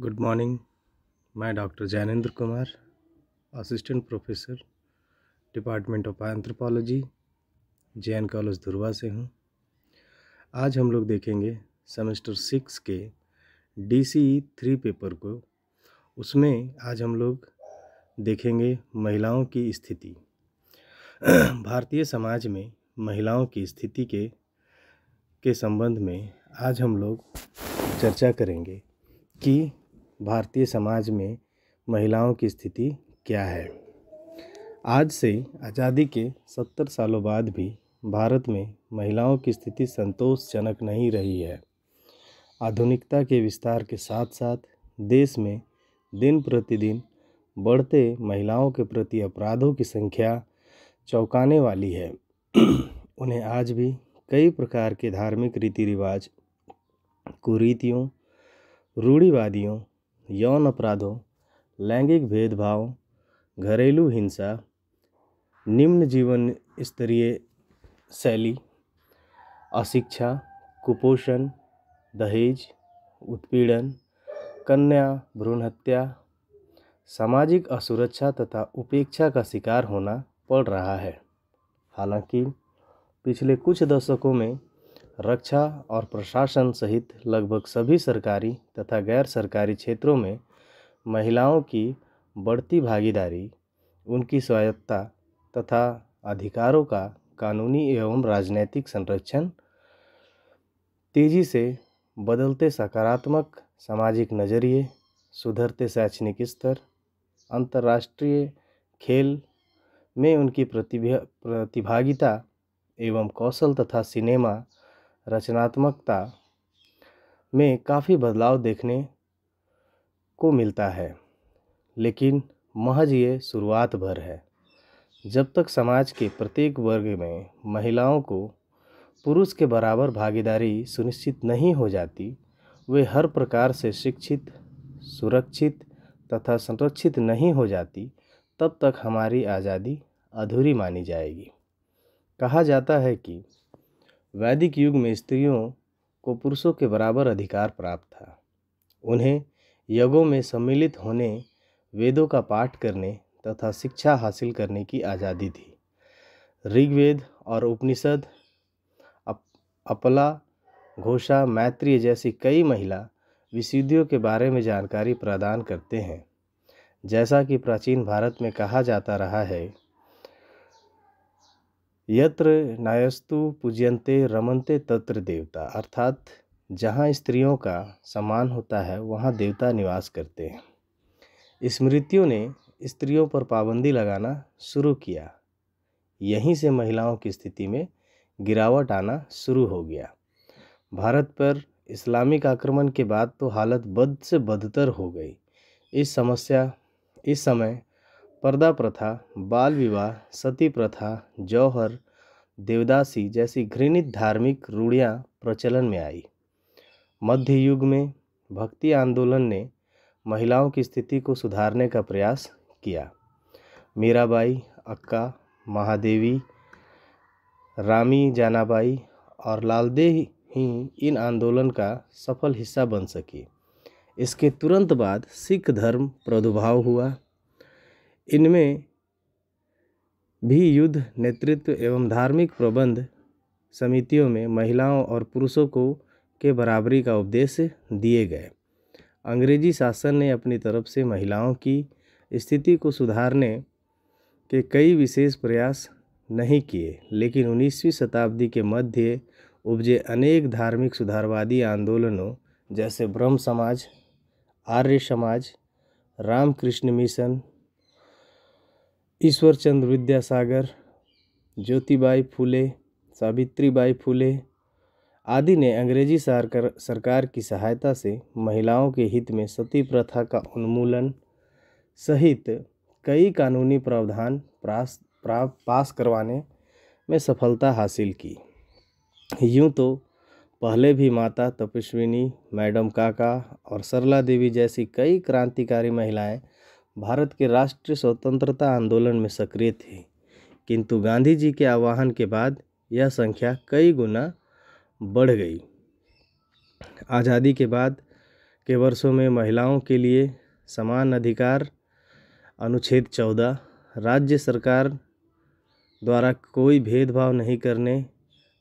good morning मैं doctor Jainendra Kumar assistant professor department of anthropology J N college Dhurwa से हूँ आज हम लोग देखेंगे सेमेस्टर सिक्स के D C E three paper को उसमें आज हम लोग देखेंगे महिलाओं की स्थिति भारतीय समाज में महिलाओं की स्थिति के के संबंध में आज हम लोग चर्चा करेंगे कि भारतीय समाज में महिलाओं की स्थिति क्या है आज से आज़ादी के सत्तर सालों बाद भी भारत में महिलाओं की स्थिति संतोषजनक नहीं रही है आधुनिकता के विस्तार के साथ साथ देश में दिन प्रतिदिन बढ़ते महिलाओं के प्रति अपराधों की संख्या चौंकाने वाली है उन्हें आज भी कई प्रकार के धार्मिक रीति रिवाज कुरीतियों रूढ़िवादियों यौन अपराधों लैंगिक भेदभाव घरेलू हिंसा निम्न जीवन स्तरीय शैली अशिक्षा कुपोषण दहेज उत्पीड़न कन्या भ्रूण हत्या सामाजिक असुरक्षा तथा उपेक्षा का शिकार होना पड़ रहा है हालांकि पिछले कुछ दशकों में रक्षा और प्रशासन सहित लगभग सभी सरकारी तथा गैर सरकारी क्षेत्रों में महिलाओं की बढ़ती भागीदारी उनकी स्वायत्तता तथा अधिकारों का कानूनी एवं राजनैतिक संरक्षण तेज़ी से बदलते सकारात्मक सामाजिक नज़रिए सुधरते शैक्षणिक स्तर अंतर्राष्ट्रीय खेल में उनकी प्रतिभा प्रतिभागिता एवं कौशल तथा सिनेमा रचनात्मकता में काफ़ी बदलाव देखने को मिलता है लेकिन महज ये शुरुआत भर है जब तक समाज के प्रत्येक वर्ग में महिलाओं को पुरुष के बराबर भागीदारी सुनिश्चित नहीं हो जाती वे हर प्रकार से शिक्षित सुरक्षित तथा संरक्षित नहीं हो जाती तब तक हमारी आज़ादी अधूरी मानी जाएगी कहा जाता है कि वैदिक युग में स्त्रियों को पुरुषों के बराबर अधिकार प्राप्त था उन्हें यज्ञों में सम्मिलित होने वेदों का पाठ करने तथा शिक्षा हासिल करने की आज़ादी थी ऋग्वेद और उपनिषद अप, अपला घोषा मैत्री जैसी कई महिला विशुद्धियों के बारे में जानकारी प्रदान करते हैं जैसा कि प्राचीन भारत में कहा जाता रहा है यत्र नायस्तु पूज्यन्ते रमन्ते तत्र देवता अर्थात जहाँ स्त्रियों का सम्मान होता है वहाँ देवता निवास करते हैं स्मृतियों ने स्त्रियों पर पाबंदी लगाना शुरू किया यहीं से महिलाओं की स्थिति में गिरावट आना शुरू हो गया भारत पर इस्लामिक आक्रमण के बाद तो हालत बद से बदतर हो गई इस समस्या इस समय पर्दा प्रथा बाल विवाह सती प्रथा जौहर देवदासी जैसी घृणित धार्मिक रूढ़ियाँ प्रचलन में आई मध्य युग में भक्ति आंदोलन ने महिलाओं की स्थिति को सुधारने का प्रयास किया मीराबाई अक्का महादेवी रामी जानाबाई और लालदेह ही इन आंदोलन का सफल हिस्सा बन सके इसके तुरंत बाद सिख धर्म प्रादुर्भाव हुआ इनमें भी युद्ध नेतृत्व एवं धार्मिक प्रबंध समितियों में महिलाओं और पुरुषों को के बराबरी का उपदेश दिए गए अंग्रेजी शासन ने अपनी तरफ से महिलाओं की स्थिति को सुधारने के कई विशेष प्रयास नहीं किए लेकिन उन्नीसवीं शताब्दी के मध्य उपजे अनेक धार्मिक सुधारवादी आंदोलनों जैसे ब्रह्म समाज आर्य समाज रामकृष्ण मिशन ईश्वर चंद्र विद्यासागर ज्योतिबाई फूले सावित्रीबाई फूले आदि ने अंग्रेजी सरकार सरकार की सहायता से महिलाओं के हित में सती प्रथा का उन्मूलन सहित कई कानूनी प्रावधान प्रास प्रा, पास करवाने में सफलता हासिल की यूँ तो पहले भी माता तपस्विनी मैडम काका और सरला देवी जैसी कई क्रांतिकारी महिलाएं भारत के राष्ट्रीय स्वतंत्रता आंदोलन में सक्रिय थे किंतु गांधी जी के आह्वान के बाद यह संख्या कई गुना बढ़ गई आज़ादी के बाद के वर्षों में महिलाओं के लिए समान अधिकार अनुच्छेद चौदह राज्य सरकार द्वारा कोई भेदभाव नहीं करने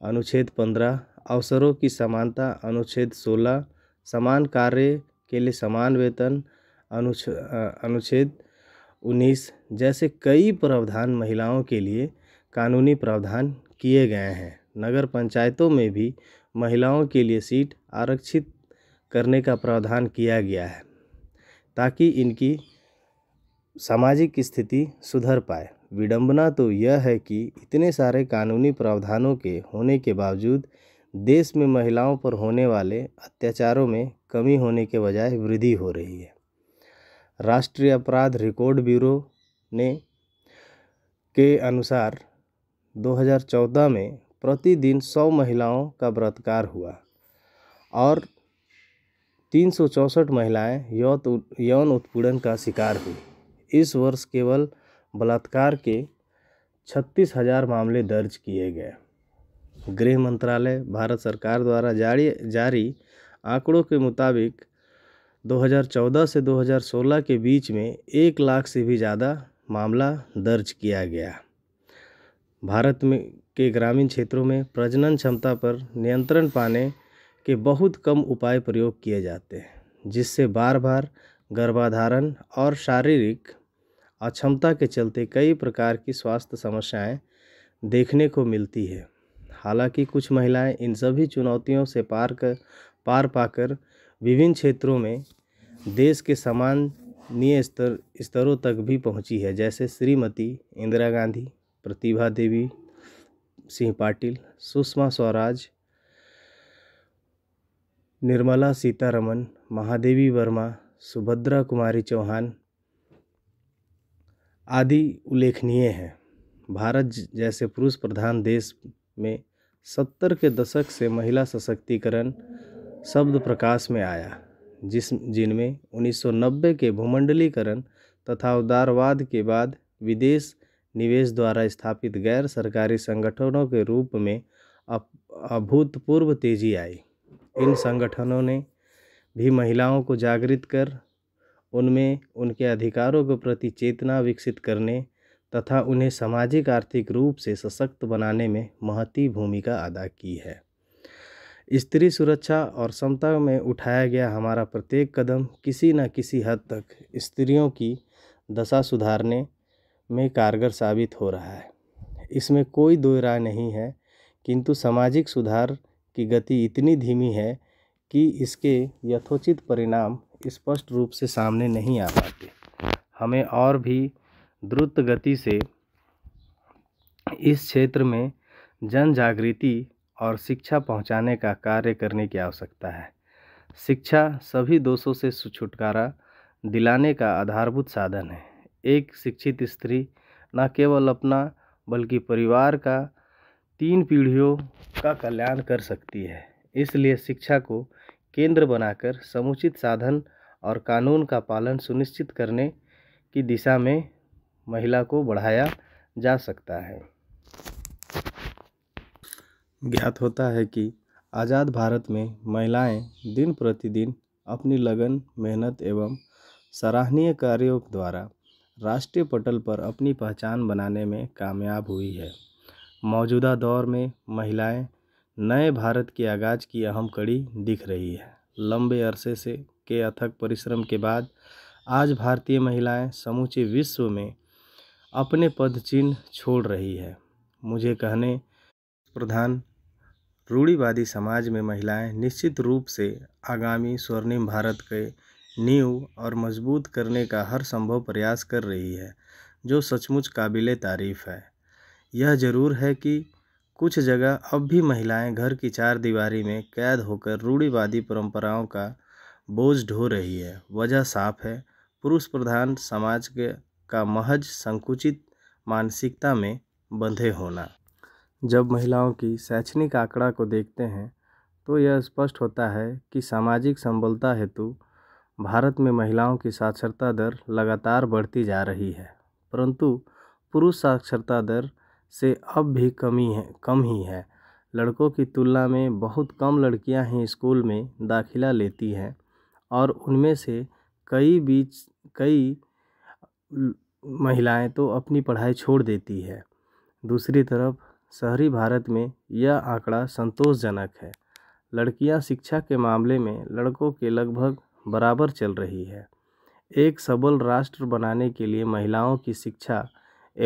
अनुच्छेद पंद्रह अवसरों की समानता अनुच्छेद सोलह समान कार्य के लिए समान वेतन अनुच्छेद उन्नीस जैसे कई प्रावधान महिलाओं के लिए कानूनी प्रावधान किए गए हैं नगर पंचायतों में भी महिलाओं के लिए सीट आरक्षित करने का प्रावधान किया गया है ताकि इनकी सामाजिक स्थिति सुधर पाए विडंबना तो यह है कि इतने सारे कानूनी प्रावधानों के होने के बावजूद देश में महिलाओं पर होने वाले अत्याचारों में कमी होने के बजाय वृद्धि हो रही है राष्ट्रीय अपराध रिकॉर्ड ब्यूरो ने के अनुसार 2014 में प्रतिदिन सौ महिलाओं का बलात्कार हुआ और तीन महिलाएं चौंसठ यौन उत्पीड़न का शिकार हुई इस वर्ष केवल बलात्कार के छत्तीस हजार मामले दर्ज किए गए गृह मंत्रालय भारत सरकार द्वारा जारी जारी आंकड़ों के मुताबिक 2014 से 2016 के बीच में एक लाख से भी ज़्यादा मामला दर्ज किया गया भारत में के ग्रामीण क्षेत्रों में प्रजनन क्षमता पर नियंत्रण पाने के बहुत कम उपाय प्रयोग किए जाते हैं जिससे बार बार गर्भाधारण और शारीरिक अक्षमता के चलते कई प्रकार की स्वास्थ्य समस्याएं देखने को मिलती है हालांकि कुछ महिलाएं इन सभी चुनौतियों से पार कर पार पाकर विभिन्न क्षेत्रों में देश के सामान्य स्तर स्तरों तक भी पहुँची है जैसे श्रीमती इंदिरा गांधी प्रतिभा देवी सिंह पाटिल सुषमा स्वराज निर्मला सीतारमन महादेवी वर्मा सुभद्रा कुमारी चौहान आदि उल्लेखनीय हैं भारत जैसे पुरुष प्रधान देश में सत्तर के दशक से महिला सशक्तिकरण शब्द प्रकाश में आया जिस जिनमें 1990 के भूमंडलीकरण तथा उदारवाद के बाद विदेश निवेश द्वारा स्थापित गैर सरकारी संगठनों के रूप में अभूतपूर्व तेजी आई इन संगठनों ने भी महिलाओं को जागृत कर उनमें उनके अधिकारों के प्रति चेतना विकसित करने तथा उन्हें सामाजिक आर्थिक रूप से सशक्त बनाने में महती भूमिका अदा की है स्त्री सुरक्षा और समता में उठाया गया हमारा प्रत्येक कदम किसी न किसी हद तक स्त्रियों की दशा सुधारने में कारगर साबित हो रहा है इसमें कोई दो राय नहीं है किंतु सामाजिक सुधार की गति इतनी धीमी है कि इसके यथोचित परिणाम स्पष्ट रूप से सामने नहीं आ पाते हमें और भी द्रुत गति से इस क्षेत्र में जन जागृति और शिक्षा पहुंचाने का कार्य करने की आवश्यकता है शिक्षा सभी दोषों से छुटकारा दिलाने का आधारभूत साधन है एक शिक्षित स्त्री न केवल अपना बल्कि परिवार का तीन पीढ़ियों का कल्याण कर सकती है इसलिए शिक्षा को केंद्र बनाकर समुचित साधन और कानून का पालन सुनिश्चित करने की दिशा में महिला को बढ़ाया जा सकता है ज्ञात होता है कि आज़ाद भारत में महिलाएं दिन प्रतिदिन अपनी लगन मेहनत एवं सराहनीय कार्यों द्वारा राष्ट्रीय पटल पर अपनी पहचान बनाने में कामयाब हुई है मौजूदा दौर में महिलाएं नए भारत के आगाज़ की अहम कड़ी दिख रही है लंबे अरसे से के अथक परिश्रम के बाद आज भारतीय महिलाएं समूचे विश्व में अपने पद चिन्ह छोड़ रही है मुझे कहने प्रधान रूढ़ीवादी समाज में महिलाएं निश्चित रूप से आगामी स्वर्णिम भारत के नींव और मजबूत करने का हर संभव प्रयास कर रही है जो सचमुच काबिल तारीफ़ है यह ज़रूर है कि कुछ जगह अब भी महिलाएं घर की चार दीवारी में कैद होकर रूढ़ीवादी परंपराओं का बोझ ढो रही है वजह साफ है पुरुष प्रधान समाज के का महज संकुचित मानसिकता में बंधे होना जब महिलाओं की शैक्षणिक आंकड़ा को देखते हैं तो यह स्पष्ट होता है कि सामाजिक संबलता हेतु भारत में महिलाओं की साक्षरता दर लगातार बढ़ती जा रही है परंतु पुरुष साक्षरता दर से अब भी कमी है कम ही है लड़कों की तुलना में बहुत कम लड़कियां ही स्कूल में दाखिला लेती हैं और उनमें से कई बीच कई महिलाएं तो अपनी पढ़ाई छोड़ देती है दूसरी तरफ शहरी भारत में यह आंकड़ा संतोषजनक है लड़कियां शिक्षा के मामले में लड़कों के लगभग बराबर चल रही है एक सबल राष्ट्र बनाने के लिए महिलाओं की शिक्षा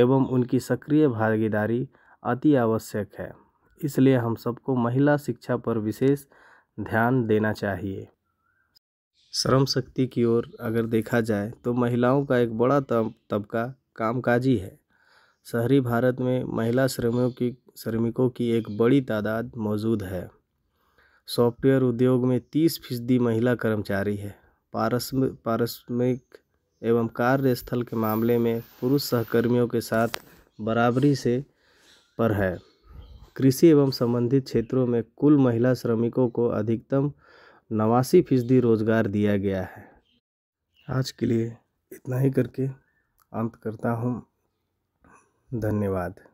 एवं उनकी सक्रिय भागीदारी अति आवश्यक है इसलिए हम सबको महिला शिक्षा पर विशेष ध्यान देना चाहिए श्रम शक्ति की ओर अगर देखा जाए तो महिलाओं का एक बड़ा तबका कामकाजी है शहरी भारत में महिला श्रमियों की श्रमिकों की एक बड़ी तादाद मौजूद है सॉफ्टवेयर उद्योग में तीस फीसदी महिला कर्मचारी है पारस्म पारस्मिक एवं कार्यस्थल के मामले में पुरुष सहकर्मियों के साथ बराबरी से पर है कृषि एवं संबंधित क्षेत्रों में कुल महिला श्रमिकों को अधिकतम नवासी फीसदी रोजगार दिया गया है आज के लिए इतना ही करके अंत करता हूँ धन्यवाद